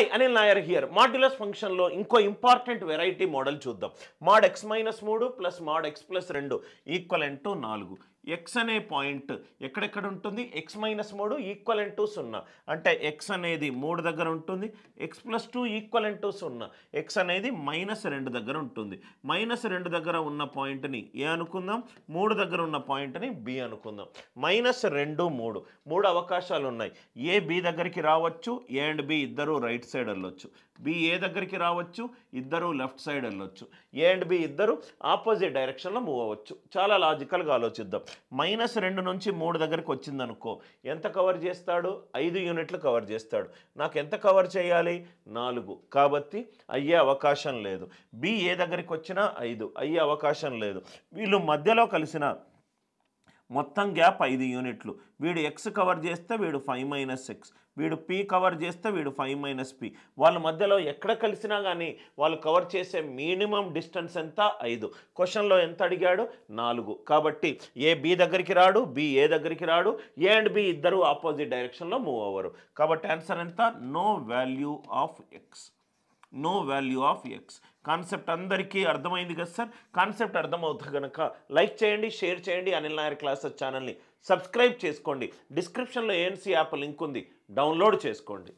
high Anil Nair here modulus ఫంక్షన్లో ఇంకో important variety model చూద్దాం మాడ్ ఎక్స్ మైనస్ మూడు ప్లస్ మాడ్ ఎక్స్ ప్లస్ రెండు ఈక్వల్ అంటూ నాలుగు ఎక్స్ అనే పాయింట్ ఎక్కడెక్కడ ఉంటుంది ఎక్స్ మైనస్ మూడు ఈక్వల్ టు సున్నా అంటే ఎక్స్ అనేది మూడు దగ్గర ఉంటుంది x plus two equal to సున్నా ఎక్స్ అనేది మైనస్ రెండు దగ్గర ఉంటుంది మైనస్ రెండు దగ్గర ఉన్న పాయింట్ని ఏ అనుకుందాం మూడు దగ్గర ఉన్న పాయింట్ని బి అనుకుందాం మైనస్ రెండు మూడు మూడు అవకాశాలు ఉన్నాయి ఏ బి దగ్గరికి రావచ్చు ఏ అండ్ బి ఇద్దరు రైట్ సైడ్ వెళ్ళొచ్చు బి ఏ దగ్గరికి రావచ్చు ఇద్దరు లెఫ్ట్ సైడ్ వెళ్ళొచ్చు ఏ అండ్ బి ఇద్దరు ఆపోజిట్ డైరెక్షన్లో మూవ్ అవ్వచ్చు చాలా లాజికల్గా ఆలోచిద్దాం మైనస్ రెండు నుంచి మూడు దగ్గరికి వచ్చిందనుకో ఎంత కవర్ చేస్తాడు ఐదు యూనిట్లు కవర్ చేస్తాడు నాకు ఎంత కవర్ చేయాలి నాలుగు కాబట్టి అయ్యే అవకాశం లేదు బి ఏ దగ్గరికి వచ్చినా ఐదు అయ్యే అవకాశం లేదు వీళ్ళు మధ్యలో కలిసిన మొత్తం గ్యాప్ ఐదు యూనిట్లు వీడు ఎక్స్ కవర్ చేస్తే వీడు ఫైవ్ మైనస్ ఎక్స్ వీడు పి కవర్ చేస్తే వీడు ఫైవ్ మైనస్ పి వాళ్ళ మధ్యలో ఎక్కడ కలిసినా కానీ వాళ్ళు కవర్ చేసే మినిమం డిస్టెన్స్ ఎంత ఐదు క్వశ్చన్లో ఎంత అడిగాడు నాలుగు కాబట్టి ఏ బి దగ్గరికి రాడు బి ఏ దగ్గరికి రాడు ఏ అండ్ బి ఇద్దరు ఆపోజిట్ డైరెక్షన్లో మూవ్ అవ్వరు కాబట్టి ఆన్సర్ ఎంత no value of x no value of x concept అందరికీ అర్థమైంది కదా సార్ కాన్సెప్ట్ అర్థమవుతుంది కనుక లైక్ చేయండి షేర్ చేయండి అనిల్ నాయర్ క్లాసెస్ ఛానల్ని సబ్స్క్రైబ్ చేసుకోండి డిస్క్రిప్షన్లో ఏఎన్సీ యాప్ లింక్ ఉంది డౌన్లోడ్ చేసుకోండి